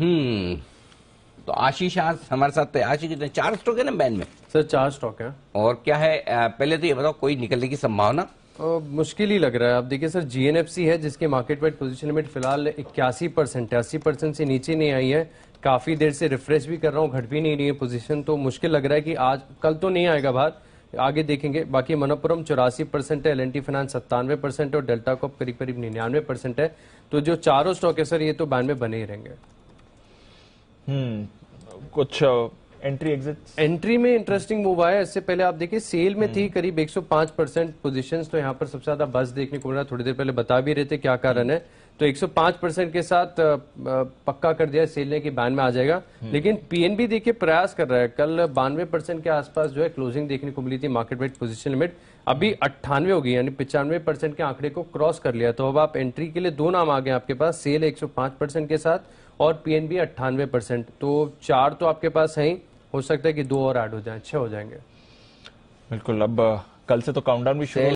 हम्म। तो आशीष आज हमारे साथ आशीष कितने चार स्टॉक है ना बैन में सर चार स्टॉक है और क्या है पहले तो ये बताओ कोई निकलने की संभावना मुश्किल ही लग रहा है आप देखिए सर जीएनएफसी है जिसके मार्केट वेट पोजीशन लिमिट फिलहाल इक्यासी परसेंट अस्सी परसेंट से नीचे नहीं आई है काफी देर से रिफ्रेश भी कर रहा हूँ घट भी नहीं रही है पोजिशन तो मुश्किल लग रहा है कि आज कल तो नहीं आएगा बाहर आगे देखेंगे बाकी मनोपुरम चौरासी परसेंट है एल एन टी फाइनेंस सत्तानवे परसेंट और डेल्टा कॉप करीब करीब निन्यानवे परसेंट है तो जो चारों स्टॉक है सर ये तो बैन में बने ही रहेंगे हम्म, कुछ एंट्री एग्जिट एंट्री में इंटरेस्टिंग मूव आया इससे पहले आप देखिए सेल में थी हम्म। करीब 105 परसेंट पोजिशन तो यहाँ पर सबसे ज्यादा बस देखने को मिला थोड़ी देर पहले बता भी रहे थे क्या कारण है तो 105 परसेंट के साथ पक्का कर दिया सेल के बैन में आ जाएगा हम्म। लेकिन पीएनबी देखिए प्रयास कर रहा है कल बानवे परसेंट के आसपास जो है क्लोजिंग देखने को मिली थी मार्केट वेट पोजीशन लिमिट अभी अट्ठानवे हो गई यानी पिचानवे परसेंट के आंकड़े को क्रॉस कर लिया तो अब आप एंट्री के लिए दो नाम आ गए आपके पास सेल एक परसेंट के साथ और पीएनबी अट्ठानवे परसेंट तो चार तो आपके पास है हो सकता है कि दो और आठ हो जाए छह हो जाएंगे बिल्कुल अब कल से तो काउंटडाउन भी शुरू